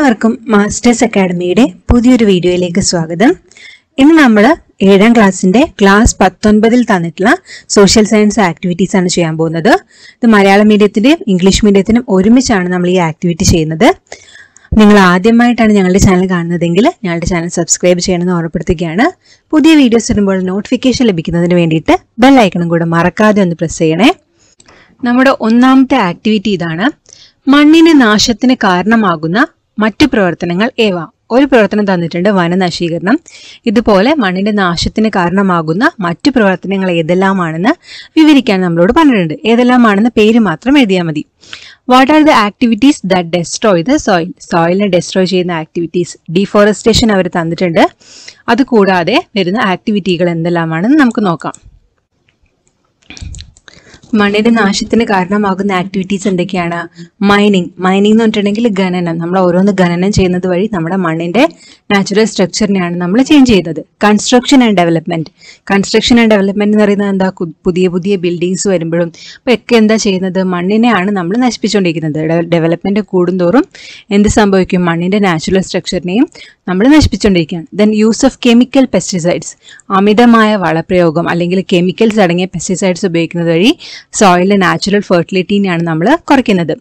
എല്ലാവർക്കും മാസ്റ്റേഴ്സ് അക്കാഡമിയുടെ പുതിയൊരു വീഡിയോയിലേക്ക് സ്വാഗതം ഇന്ന് നമ്മൾ ഏഴാം ക്ലാസ്സിന്റെ ക്ലാസ് പത്തൊൻപതിൽ തന്നിട്ടുള്ള സോഷ്യൽ സയൻസ് ആക്ടിവിറ്റീസ് ആണ് ചെയ്യാൻ പോകുന്നത് ഇത് മലയാളം മീഡിയത്തിന്റെയും ഇംഗ്ലീഷ് മീഡിയത്തിനും ഒരുമിച്ചാണ് നമ്മൾ ഈ ആക്ടിവിറ്റി ചെയ്യുന്നത് നിങ്ങൾ ആദ്യമായിട്ടാണ് ഞങ്ങളുടെ ചാനൽ കാണുന്നതെങ്കിൽ ഞങ്ങളുടെ ചാനൽ സബ്സ്ക്രൈബ് ചെയ്യണമെന്ന് ഓർമ്മപ്പെടുത്തുകയാണ് പുതിയ വീഡിയോസ് വരുമ്പോൾ നോട്ടിഫിക്കേഷൻ ലഭിക്കുന്നതിന് വേണ്ടിയിട്ട് ഐക്കണും കൂടെ മറക്കാതെ ഒന്ന് പ്രസ് ചെയ്യണേ നമ്മുടെ ഒന്നാമത്തെ ആക്ടിവിറ്റി ഇതാണ് മണ്ണിന് നാശത്തിന് കാരണമാകുന്ന മറ്റു പ്രവർത്തനങ്ങൾ ഏവ ഒരു പ്രവർത്തനം തന്നിട്ടുണ്ട് വനനശീകരണം ഇതുപോലെ മണ്ണിന്റെ നാശത്തിന് കാരണമാകുന്ന മറ്റു പ്രവർത്തനങ്ങൾ ഏതെല്ലാമാണെന്ന് വിവരിക്കാൻ നമ്മളോട് പറഞ്ഞിട്ടുണ്ട് ഏതെല്ലാമാണെന്ന് പേര് മാത്രം എഴുതിയാൽ മതി what are the activities the destroy the soil സോയിലിനെ ഡെസ്ട്രോയ് ചെയ്യുന്ന ആക്ടിവിറ്റീസ് ഡിഫോറസ്റ്റേഷൻ അവർ തന്നിട്ടുണ്ട് അതുകൂടാതെ വരുന്ന ആക്ടിവിറ്റികൾ എന്തെല്ലാമാണെന്ന് നമുക്ക് നോക്കാം മണ്ണിന്റെ നാശത്തിന് കാരണമാകുന്ന ആക്ടിവിറ്റീസ് എന്തൊക്കെയാണ് മൈനിങ് മൈനിങ് എന്ന് പറഞ്ഞിട്ടുണ്ടെങ്കിൽ ഖനനം നമ്മൾ ഓരോന്ന് ഖനനം ചെയ്യുന്നത് വഴി നമ്മുടെ മണ്ണിന്റെ നാച്ചുറൽ സ്ട്രക്ചറിനെയാണ് നമ്മൾ ചേഞ്ച് ചെയ്യുന്നത് construction and development construction and development എന്ന് പറയുന്നത് എന്താ പുതിയ പുതിയ ബിൽഡിങ്സ് വരുമ്പോഴും ഇപ്പൊ ഒക്കെ എന്താ ചെയ്യുന്നത് മണ്ണിനെയാണ് നമ്മൾ നശിപ്പിച്ചുകൊണ്ടിരിക്കുന്നത് ഡെവലപ്മെന്റ് കൂടുന്തോറും എന്ത് സംഭവിക്കും മണ്ണിന്റെ നാച്ചുറൽ സ്ട്രക്ചറിനെയും നമ്മൾ നശിപ്പിച്ചുകൊണ്ടിരിക്കുകയാണ് then use of chemical pesticides അമിതമായ വളപ്രയോഗം അല്ലെങ്കിൽ കെമിക്കൽസ് അടങ്ങിയ പെസ്റ്റിസൈഡ്സ് ഉപയോഗിക്കുന്നത് വഴി സോയിലിലെ നാച്ചുറൽ ഫെർട്ടിലിറ്റിനെയാണ് നമ്മൾ കുറയ്ക്കുന്നത്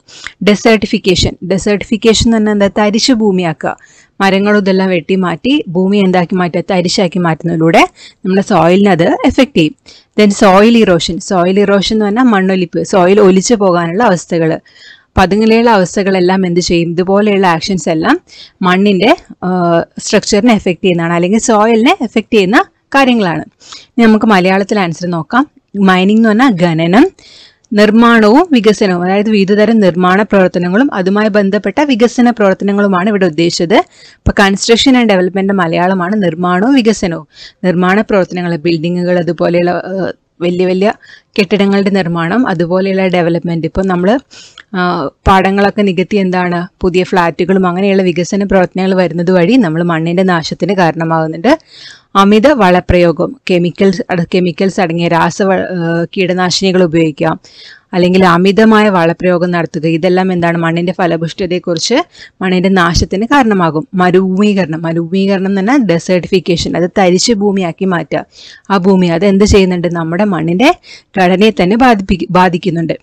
ഡെസേർട്ടിഫിക്കേഷൻ ഡെസേർട്ടിഫിക്കേഷൻ എന്ന് പറഞ്ഞാൽ എന്താ തരിശ് ഭൂമിയാക്കുക മരങ്ങളും ഇതെല്ലാം വെട്ടി മാറ്റി ഭൂമി എന്താക്കി മാറ്റുക തരിശാക്കി മാറ്റുന്നതിലൂടെ നമ്മുടെ സോയിലിനെ അത് എഫക്റ്റ് ചെയ്യും then soil erosion soil erosion എന്ന് പറഞ്ഞാൽ മണ്ണൊലിപ്പ് സോയിൽ ഒലിച്ചു പോകാനുള്ള അവസ്ഥകൾ പതുങ്ങലെയുള്ള അവസ്ഥകളെല്ലാം എന്ത് ചെയ്യും ഇതുപോലെയുള്ള ആക്ഷൻസ് എല്ലാം മണ്ണിൻ്റെ സ്ട്രക്ചറിനെ എഫക്റ്റ് ചെയ്യുന്നതാണ് അല്ലെങ്കിൽ സോയിലിനെ എഫക്റ്റ് ചെയ്യുന്ന കാര്യങ്ങളാണ് ഇനി നമുക്ക് മലയാളത്തിൽ ആൻസർ നോക്കാം മൈനിങ് എന്ന് പറഞ്ഞാൽ ഖനനം നിർമ്മാണവും വികസനവും അതായത് വിവിധതരം നിർമ്മാണ പ്രവർത്തനങ്ങളും അതുമായി ബന്ധപ്പെട്ട വികസന പ്രവർത്തനങ്ങളുമാണ് ഇവിടെ ഉദ്ദേശിച്ചത് ഇപ്പൊ കൺസ്ട്രക്ഷൻ ആൻഡ് ഡെവലപ്മെന്റ് മലയാളമാണ് നിർമ്മാണവും വികസനവും നിർമ്മാണ പ്രവർത്തനങ്ങൾ ബിൽഡിങ്ങുകൾ അതുപോലെയുള്ള വലിയ വലിയ കെട്ടിടങ്ങളുടെ നിർമ്മാണം അതുപോലെയുള്ള ഡെവലപ്മെന്റ് ഇപ്പോൾ നമ്മൾ പാടങ്ങളൊക്കെ നികത്തി എന്താണ് പുതിയ ഫ്ലാറ്റുകളും അങ്ങനെയുള്ള വികസന പ്രവർത്തനങ്ങൾ വരുന്നത് വഴി നമ്മൾ മണ്ണിന്റെ നാശത്തിന് കാരണമാകുന്നുണ്ട് അമിത വളപ്രയോഗം കെമിക്കൽസ് കെമിക്കൽസ് അടങ്ങിയ രാസ കീടനാശിനികൾ ഉപയോഗിക്കുക അല്ലെങ്കിൽ അമിതമായ വളപ്രയോഗം നടത്തുക ഇതെല്ലാം എന്താണ് മണ്ണിന്റെ ഫലഭുഷ്ടതയെക്കുറിച്ച് മണ്ണിന്റെ നാശത്തിന് കാരണമാകും മരുഭൂമീകരണം മരുഭൂമീകരണം പറഞ്ഞാൽ ഡെസേർട്ടിഫിക്കേഷൻ അത് തരിച്ച് ഭൂമിയാക്കി മാറ്റുക ആ ഭൂമി അത് എന്ത് ചെയ്യുന്നുണ്ട് നമ്മുടെ മണ്ണിന്റെ ഘടനയെ തന്നെ ബാധിപ്പി ബാധിക്കുന്നുണ്ട്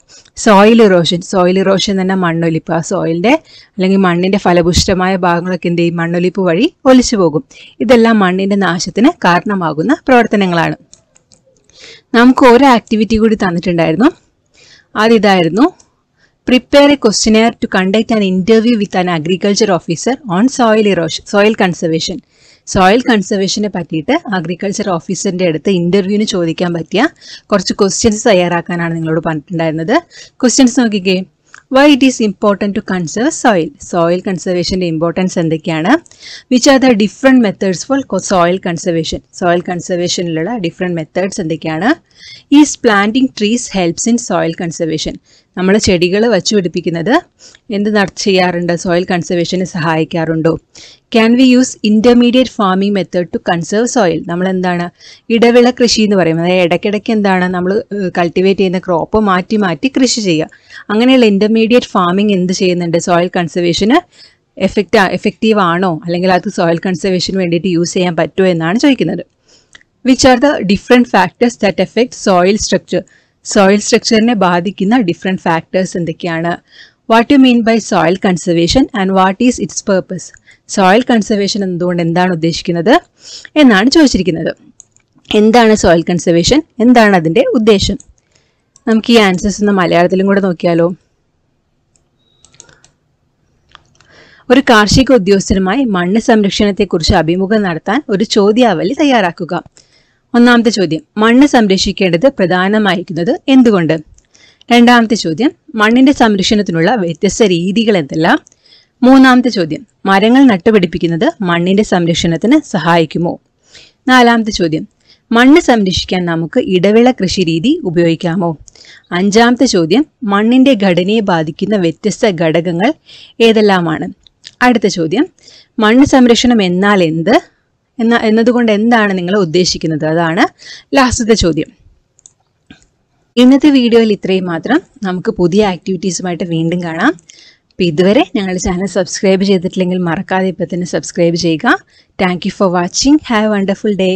സോയിൽ ഇറോഷൻ സോയിൽ ഇറോഷൻ തന്നെ മണ്ണൊലിപ്പ് ആ സോയിലിന്റെ അല്ലെങ്കിൽ മണ്ണിന്റെ ഫലഭുഷ്ടമായ ഭാഗങ്ങളൊക്കെ എന്ത് ചെയ്യും മണ്ണൊലിപ്പ് വഴി ഒലിച്ചു പോകും ഇതെല്ലാം മണ്ണിന്റെ നാശത്തിന് മാറ്റത്തിന് കാരണമാകുന്ന പ്രവർത്തനങ്ങളാണ് നമുക്ക് ഒരു ആക്ടിവിറ്റി കൂടി തന്നിട്ടുണ്ടായിരുന്നു അതിതായിരുന്നു prepare a questionnaire to conduct an interview with an agriculture officer on soil erosion soil conservation soil കൺസർവേഷനെ പറ്റിയിട്ട് അഗ്രികൾച്ചർ ഓഫീസറിൻ്റെ അടുത്ത് ഇൻ്റർവ്യൂവിന് ചോദിക്കാൻ പറ്റിയ കുറച്ച് ക്വസ്റ്റ്യൻസ് തയ്യാറാക്കാനാണ് നിങ്ങളോട് പറഞ്ഞിട്ടുണ്ടായിരുന്നത് ക്വസ്റ്റ്യൻസ് നോക്കിക്കേ why it is important to conserve soil soil conservation importance and the kind which are the different methods for soil conservation soil conservation lada different methods and the kind is planting trees helps in soil conservation നമ്മൾ ചെടികൾ വച്ചു പിടിപ്പിക്കുന്നത് എന്ത് ചെയ്യാറുണ്ട് soil കൺസർവേഷന് സഹായിക്കാറുണ്ടോ can we use intermediate farming method to conserve soil നമ്മൾ എന്താണ് ഇടവിള കൃഷി എന്ന് പറയും അതായത് ഇടയ്ക്കിടയ്ക്ക് എന്താണ് നമ്മൾ കൾട്ടിവേറ്റ് ചെയ്യുന്ന ക്രോപ്പ് മാറ്റി മാറ്റി കൃഷി ചെയ്യുക അങ്ങനെയുള്ള ഇൻ്റർമീഡിയറ്റ് ഫാമിംഗ് എന്ത് ചെയ്യുന്നുണ്ട് സോയിൽ കൺസർവേഷന് എഫക്റ്റ് എഫക്റ്റീവ് ആണോ അല്ലെങ്കിൽ അത് സോയിൽ കൺസർവേഷന് വേണ്ടിയിട്ട് യൂസ് ചെയ്യാൻ പറ്റുമോ എന്നാണ് ചോദിക്കുന്നത് which are the different factors that affect soil structure soil സ്ട്രക്ചറിനെ ബാധിക്കുന്ന ഡിഫറെൻറ്റ് ഫാക്ടേഴ്സ് എന്തൊക്കെയാണ് what you mean by soil conservation and what is its purpose soil conservation എന്നതുകൊണ്ട് എന്താണ് ഉദ്ദേശിക്കുന്നത് എന്നാണ് ചോദിച്ചിരിക്കുന്നത് എന്താണ് സോയിൽ കൺസർവേഷൻ എന്താണ് അതിൻ്റെ ഉദ്ദേശം നമുക്ക് ഈ ആൻസേഴ്സ് ഒന്ന് മലയാളത്തിലും കൂടെ നോക്കിയാലോ ഒരു കാർഷിക ഉദ്യോഗസ്ഥരുമായി മണ്ണ് സംരക്ഷണത്തെക്കുറിച്ച് അഭിമുഖം നടത്താൻ ഒരു ചോദ്യാവലി തയ്യാറാക്കുക ഒന്നാമത്തെ ചോദ്യം മണ്ണ് സംരക്ഷിക്കേണ്ടത് പ്രധാനമായിരിക്കുന്നത് എന്തുകൊണ്ട് രണ്ടാമത്തെ ചോദ്യം മണ്ണിന്റെ സംരക്ഷണത്തിനുള്ള വ്യത്യസ്ത രീതികൾ എന്തെല്ലാം മൂന്നാമത്തെ ചോദ്യം മരങ്ങൾ നട്ടുപിടിപ്പിക്കുന്നത് മണ്ണിന്റെ സംരക്ഷണത്തിന് സഹായിക്കുമോ നാലാമത്തെ ചോദ്യം മണ്ണ് സംരക്ഷിക്കാൻ നമുക്ക് ഇടവേള കൃഷി രീതി ഉപയോഗിക്കാമോ അഞ്ചാമത്തെ ചോദ്യം മണ്ണിന്റെ ഘടനയെ ബാധിക്കുന്ന വ്യത്യസ്ത ഘടകങ്ങൾ ഏതെല്ലാമാണ് അടുത്ത ചോദ്യം മണ്ണ് സംരക്ഷണം എന്നാൽ എന്ത് എന്ന എന്നതുകൊണ്ട് എന്താണ് നിങ്ങൾ ഉദ്ദേശിക്കുന്നത് അതാണ് ലാസ്റ്റത്തെ ചോദ്യം ഇന്നത്തെ വീഡിയോയിൽ ഇത്രയും മാത്രം നമുക്ക് പുതിയ ആക്ടിവിറ്റീസുമായിട്ട് വീണ്ടും കാണാം അപ്പോൾ ഇതുവരെ ഞങ്ങളുടെ ചാനൽ സബ്സ്ക്രൈബ് ചെയ്തിട്ടില്ലെങ്കിൽ മറക്കാതെ ഇപ്പം തന്നെ സബ്സ്ക്രൈബ് ചെയ്യുക thank for watching have wonderful day